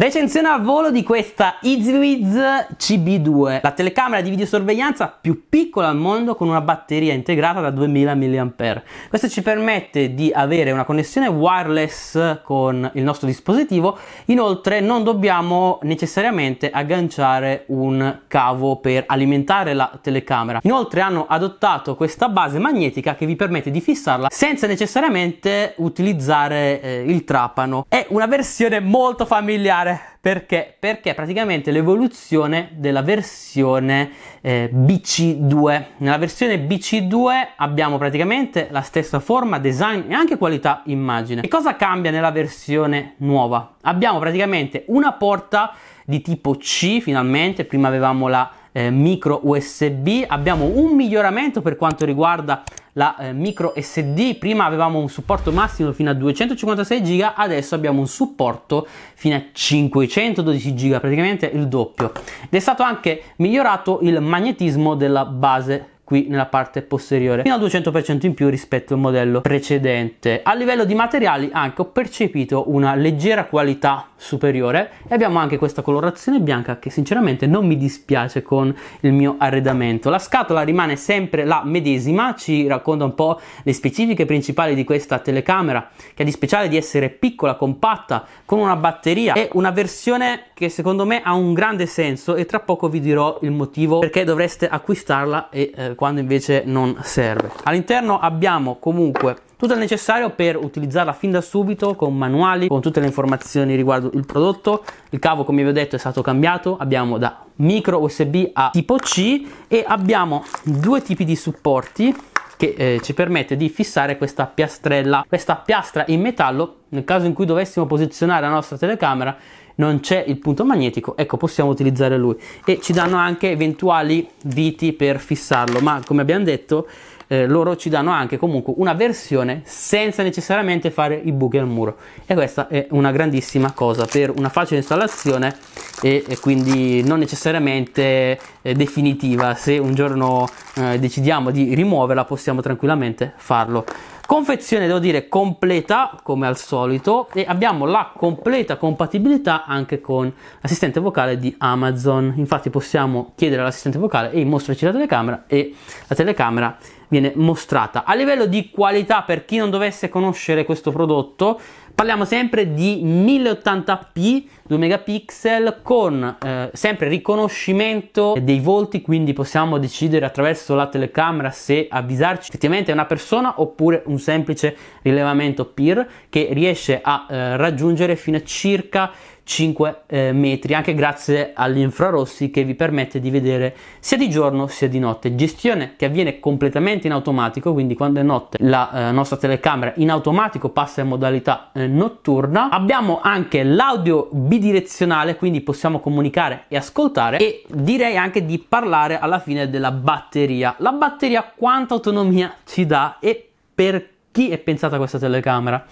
Recensione al volo di questa EasyWiz CB2, la telecamera di videosorveglianza più piccola al mondo con una batteria integrata da 2000 mAh. Questo ci permette di avere una connessione wireless con il nostro dispositivo, inoltre non dobbiamo necessariamente agganciare un cavo per alimentare la telecamera. Inoltre hanno adottato questa base magnetica che vi permette di fissarla senza necessariamente utilizzare eh, il trapano. È una versione molto familiare spiegare perché. Perché praticamente l'evoluzione della versione eh, BC2. Nella versione BC2 abbiamo praticamente la stessa forma, design e anche qualità immagine. Che cosa cambia nella versione nuova? Abbiamo praticamente una porta di tipo C finalmente, prima avevamo la eh, micro USB. Abbiamo un miglioramento per quanto riguarda la eh, micro SD. Prima avevamo un supporto massimo fino a 256 GB, adesso abbiamo un supporto fino a 512 GB, praticamente il doppio. Ed è stato anche migliorato il magnetismo della base qui nella parte posteriore fino al 200% in più rispetto al modello precedente. A livello di materiali anche ho percepito una leggera qualità superiore e abbiamo anche questa colorazione bianca che sinceramente non mi dispiace con il mio arredamento. La scatola rimane sempre la medesima, ci racconta un po' le specifiche principali di questa telecamera che ha di speciale di essere piccola, compatta, con una batteria e una versione che secondo me ha un grande senso e tra poco vi dirò il motivo perché dovreste acquistarla e eh, quando invece non serve. All'interno abbiamo comunque tutto il necessario per utilizzarla fin da subito con manuali, con tutte le informazioni riguardo il prodotto. Il cavo, come vi ho detto, è stato cambiato, abbiamo da micro USB a tipo C e abbiamo due tipi di supporti che eh, ci permette di fissare questa piastrella, questa piastra in metallo nel caso in cui dovessimo posizionare la nostra telecamera non c'è il punto magnetico, ecco possiamo utilizzare lui e ci danno anche eventuali viti per fissarlo, ma come abbiamo detto eh, loro ci danno anche comunque una versione senza necessariamente fare i buchi al muro e questa è una grandissima cosa per una facile installazione e, e quindi non necessariamente eh, definitiva se un giorno eh, decidiamo di rimuoverla possiamo tranquillamente farlo Confezione, devo dire, completa come al solito e abbiamo la completa compatibilità anche con l'assistente vocale di Amazon. Infatti possiamo chiedere all'assistente vocale e mostrarci la telecamera e la telecamera viene mostrata. A livello di qualità, per chi non dovesse conoscere questo prodotto, Parliamo sempre di 1080p 2 megapixel con eh, sempre riconoscimento dei volti, quindi possiamo decidere attraverso la telecamera se avvisarci effettivamente è una persona oppure un semplice rilevamento peer che riesce a eh, raggiungere fino a circa 5 eh, metri, anche grazie agli infrarossi che vi permette di vedere sia di giorno sia di notte. Gestione che avviene completamente in automatico, quindi quando è notte la eh, nostra telecamera in automatico passa in modalità eh, notturna. Abbiamo anche l'audio bidirezionale, quindi possiamo comunicare e ascoltare e direi anche di parlare alla fine della batteria. La batteria quanta autonomia ci dà e per chi è pensata questa telecamera?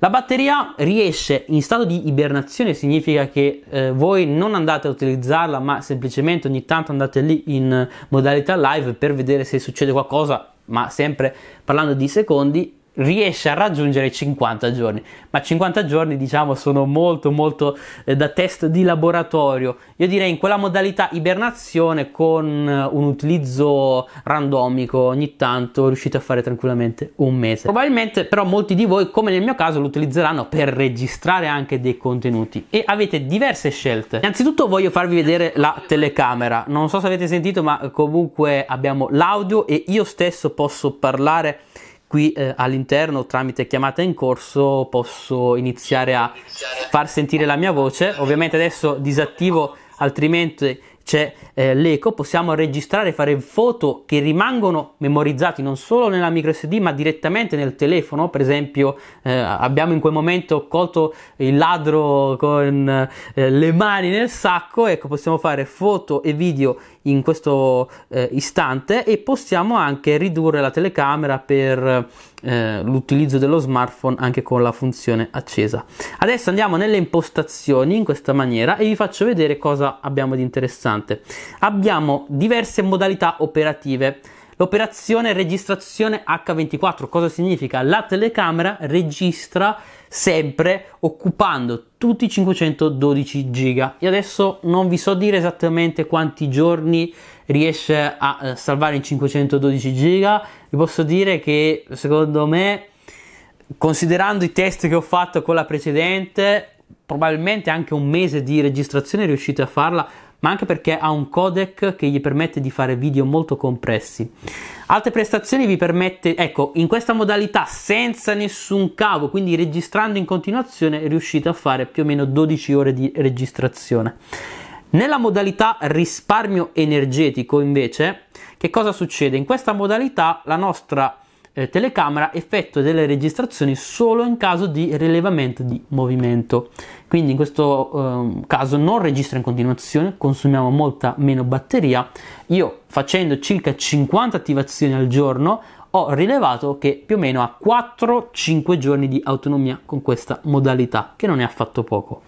La batteria riesce in stato di ibernazione, significa che eh, voi non andate a utilizzarla, ma semplicemente ogni tanto andate lì in modalità live per vedere se succede qualcosa, ma sempre parlando di secondi, riesce a raggiungere 50 giorni, ma 50 giorni diciamo sono molto molto eh, da test di laboratorio. Io direi in quella modalità ibernazione con eh, un utilizzo randomico ogni tanto riuscite a fare tranquillamente un mese. Probabilmente però molti di voi come nel mio caso lo utilizzeranno per registrare anche dei contenuti e avete diverse scelte. Innanzitutto voglio farvi vedere la telecamera. Non so se avete sentito, ma comunque abbiamo l'audio e io stesso posso parlare qui eh, all'interno tramite chiamata in corso posso iniziare a far sentire la mia voce ovviamente adesso disattivo altrimenti c'è eh, l'eco possiamo registrare fare foto che rimangono memorizzati non solo nella micro sd ma direttamente nel telefono per esempio eh, abbiamo in quel momento colto il ladro con eh, le mani nel sacco ecco possiamo fare foto e video in questo eh, istante e possiamo anche ridurre la telecamera per eh, l'utilizzo dello smartphone anche con la funzione accesa. Adesso andiamo nelle impostazioni in questa maniera e vi faccio vedere cosa abbiamo di interessante. Abbiamo diverse modalità operative. L'operazione registrazione H24, cosa significa? La telecamera registra sempre occupando tutti i 512 giga e adesso non vi so dire esattamente quanti giorni riesce a eh, salvare in 512 giga vi posso dire che secondo me considerando i test che ho fatto con la precedente probabilmente anche un mese di registrazione riuscite a farla ma anche perché ha un codec che gli permette di fare video molto compressi. Altre prestazioni vi permette, ecco, in questa modalità senza nessun cavo, quindi registrando in continuazione, riuscite a fare più o meno 12 ore di registrazione. Nella modalità risparmio energetico, invece, che cosa succede? In questa modalità la nostra eh, telecamera effettua delle registrazioni solo in caso di rilevamento di movimento. Quindi in questo eh, caso non registra in continuazione, consumiamo molta meno batteria. Io facendo circa 50 attivazioni al giorno ho rilevato che più o meno ha 4-5 giorni di autonomia con questa modalità, che non è affatto poco.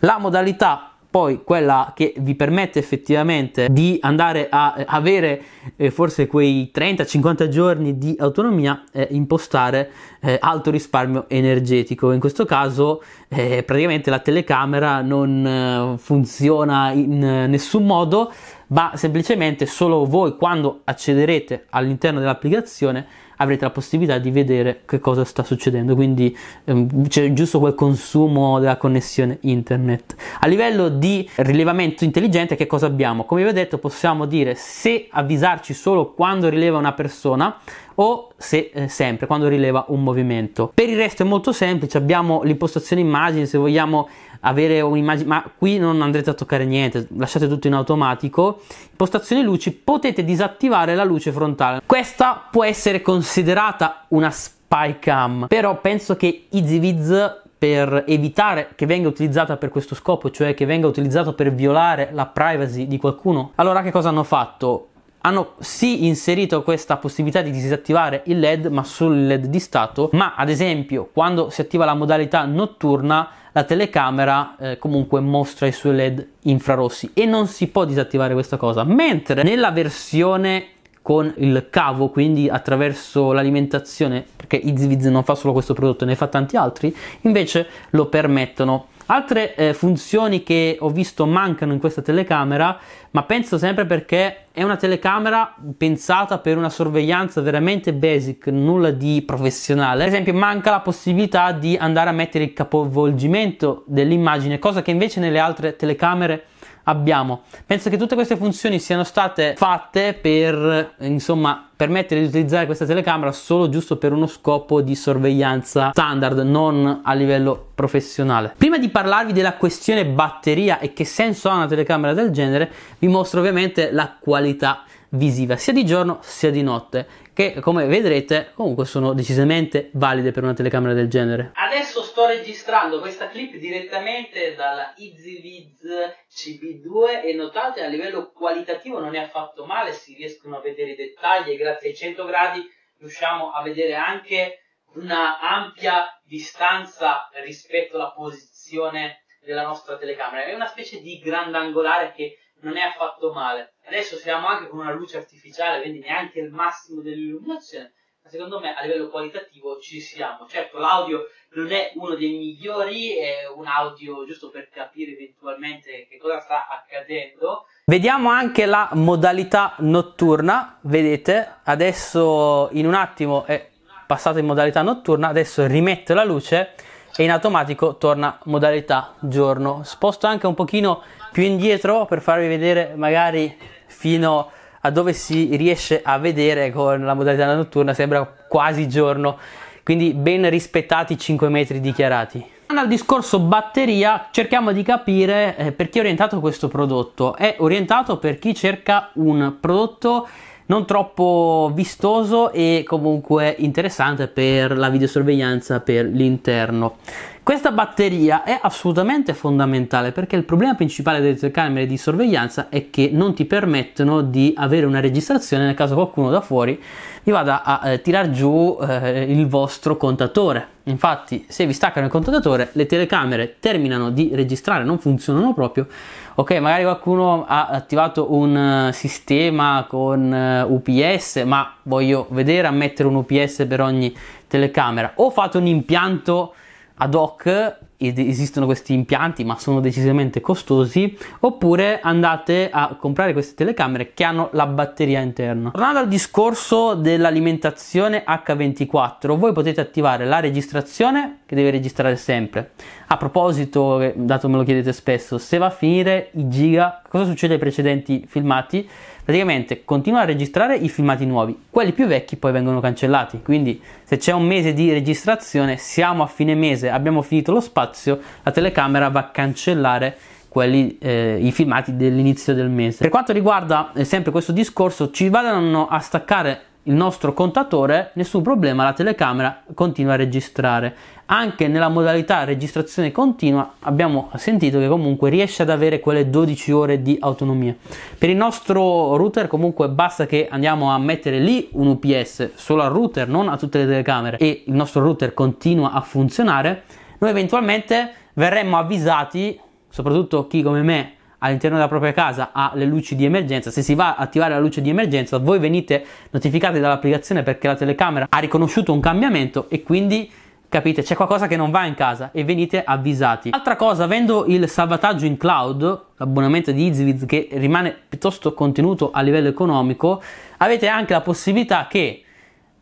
La modalità poi quella che vi permette effettivamente di andare a eh, avere eh, forse quei 30-50 giorni di autonomia è eh, impostare eh, alto risparmio energetico. In questo caso eh, praticamente la telecamera non eh, funziona in nessun modo, ma semplicemente solo voi quando accederete all'interno dell'applicazione avrete la possibilità di vedere che cosa sta succedendo, quindi ehm, c'è giusto quel consumo della connessione internet. A livello di rilevamento intelligente che cosa abbiamo? Come vi ho detto possiamo dire se avvisarci solo quando rileva una persona, o se eh, sempre quando rileva un movimento. Per il resto è molto semplice, abbiamo l'impostazione immagine, se vogliamo avere un'immagine, ma qui non andrete a toccare niente, lasciate tutto in automatico. Impostazione luci, potete disattivare la luce frontale. Questa può essere considerata una spy cam, però penso che EasyViz per evitare che venga utilizzata per questo scopo, cioè che venga utilizzata per violare la privacy di qualcuno. Allora che cosa hanno fatto? hanno sì inserito questa possibilità di disattivare il LED ma sul LED di stato ma ad esempio quando si attiva la modalità notturna la telecamera eh, comunque mostra i suoi LED infrarossi e non si può disattivare questa cosa mentre nella versione con il cavo, quindi attraverso l'alimentazione, perché EasyViz non fa solo questo prodotto, ne fa tanti altri, invece lo permettono. Altre eh, funzioni che ho visto mancano in questa telecamera, ma penso sempre perché è una telecamera pensata per una sorveglianza veramente basic, nulla di professionale. Ad esempio manca la possibilità di andare a mettere il capovolgimento dell'immagine, cosa che invece nelle altre telecamere abbiamo. Penso che tutte queste funzioni siano state fatte per, insomma, permettere di utilizzare questa telecamera solo giusto per uno scopo di sorveglianza standard, non a livello professionale. Prima di parlarvi della questione batteria e che senso ha una telecamera del genere, vi mostro ovviamente la qualità visiva sia di giorno sia di notte, che come vedrete comunque sono decisamente valide per una telecamera del genere. Adesso sto registrando questa clip direttamente dalla EasyViz CB2 e notate a livello qualitativo non è affatto male, si riescono a vedere i dettagli e grazie ai 100 gradi riusciamo a vedere anche una ampia distanza rispetto alla posizione della nostra telecamera. È una specie di grandangolare che non è affatto male. Adesso siamo anche con una luce artificiale, quindi neanche il massimo dell'illuminazione, ma secondo me a livello qualitativo ci siamo. Certo, l'audio non è uno dei migliori, è un audio giusto per capire eventualmente che cosa sta accadendo. Vediamo anche la modalità notturna, vedete, adesso in un attimo è passato in modalità notturna, adesso rimetto la luce e in automatico torna modalità giorno. Sposto anche un pochino più indietro per farvi vedere magari fino a dove si riesce a vedere con la modalità notturna, sembra quasi giorno, quindi ben rispettati i 5 metri dichiarati. Al discorso batteria cerchiamo di capire eh, per chi è orientato questo prodotto. È orientato per chi cerca un prodotto non troppo vistoso e comunque interessante per la videosorveglianza per l'interno questa batteria è assolutamente fondamentale perché il problema principale delle telecamere di sorveglianza è che non ti permettono di avere una registrazione nel caso qualcuno da fuori vi vada a eh, tirar giù eh, il vostro contatore. Infatti, se vi staccano il contatore, le telecamere terminano di registrare, non funzionano proprio. Ok, magari qualcuno ha attivato un eh, sistema con eh, UPS, ma voglio vedere a mettere un UPS per ogni telecamera o fate un impianto ad hoc ed esistono questi impianti ma sono decisamente costosi oppure andate a comprare queste telecamere che hanno la batteria interna tornando al discorso dell'alimentazione H24 voi potete attivare la registrazione che deve registrare sempre a proposito dato me lo chiedete spesso se va a finire i giga cosa succede ai precedenti filmati praticamente continua a registrare i filmati nuovi, quelli più vecchi poi vengono cancellati, quindi se c'è un mese di registrazione, siamo a fine mese, abbiamo finito lo spazio, la telecamera va a cancellare quelli, eh, i filmati dell'inizio del mese. Per quanto riguarda eh, sempre questo discorso, ci vadano a staccare il nostro contatore, nessun problema, la telecamera continua a registrare. Anche nella modalità registrazione continua abbiamo sentito che comunque riesce ad avere quelle 12 ore di autonomia. Per il nostro router comunque basta che andiamo a mettere lì un UPS solo al router, non a tutte le telecamere e il nostro router continua a funzionare. Noi eventualmente verremmo avvisati, soprattutto chi come me all'interno della propria casa ha le luci di emergenza, se si va a attivare la luce di emergenza, voi venite notificati dall'applicazione perché la telecamera ha riconosciuto un cambiamento e quindi capite c'è qualcosa che non va in casa e venite avvisati. Altra cosa, avendo il salvataggio in cloud, l'abbonamento di EasyWiz che rimane piuttosto contenuto a livello economico, avete anche la possibilità che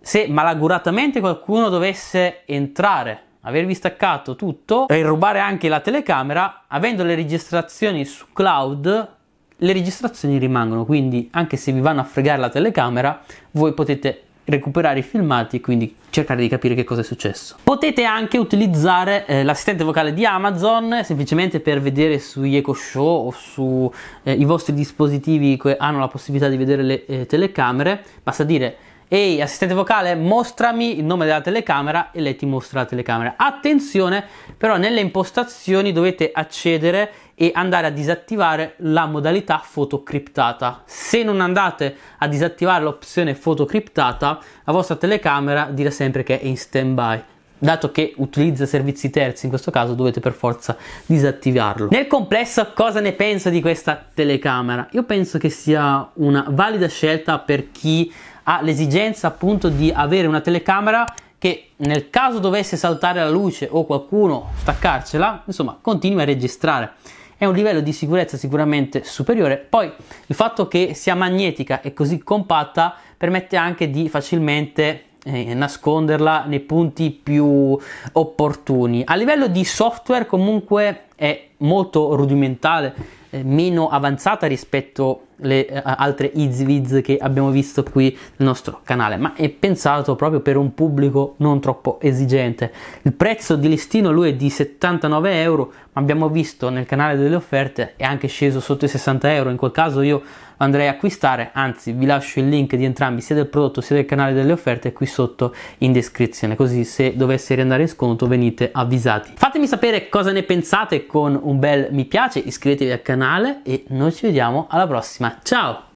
se malaguratamente qualcuno dovesse entrare avervi staccato tutto e rubare anche la telecamera, avendo le registrazioni su cloud, le registrazioni rimangono, quindi anche se vi vanno a fregare la telecamera, voi potete recuperare i filmati e quindi cercare di capire che cosa è successo. Potete anche utilizzare eh, l'assistente vocale di Amazon semplicemente per vedere sugli Echo Show o sui eh, vostri dispositivi che hanno la possibilità di vedere le eh, telecamere, basta dire Ehi, assistente vocale, mostrami il nome della telecamera e lei ti mostra la telecamera. Attenzione, però nelle impostazioni dovete accedere e andare a disattivare la modalità foto criptata. Se non andate a disattivare l'opzione foto criptata, la vostra telecamera dirà sempre che è in stand-by. dato che utilizza servizi terzi in questo caso dovete per forza disattivarlo nel complesso cosa ne pensa di questa telecamera io penso che sia una valida scelta per chi ha l'esigenza appunto di avere una telecamera che nel caso dovesse saltare la luce o qualcuno staccarcela, insomma, continui a registrare. È un livello di sicurezza sicuramente superiore. Poi il fatto che sia magnetica e così compatta permette anche di facilmente eh, nasconderla nei punti più opportuni. A livello di software comunque è molto rudimentale, eh, meno avanzata rispetto le eh, altre EasyVids che abbiamo visto qui nel nostro canale, ma è pensato proprio per un pubblico non troppo esigente. Il prezzo di listino lui è di 79 euro, ma abbiamo visto nel canale delle offerte è anche sceso sotto i 60 euro, in quel caso io andrei a acquistare, anzi vi lascio il link di entrambi sia del prodotto sia del canale delle offerte qui sotto in descrizione, così se dovesse riandare in sconto venite avvisati. Fatemi sapere cosa ne pensate con un bel mi piace, iscrivetevi al canale e noi ci vediamo alla prossima. Ciao!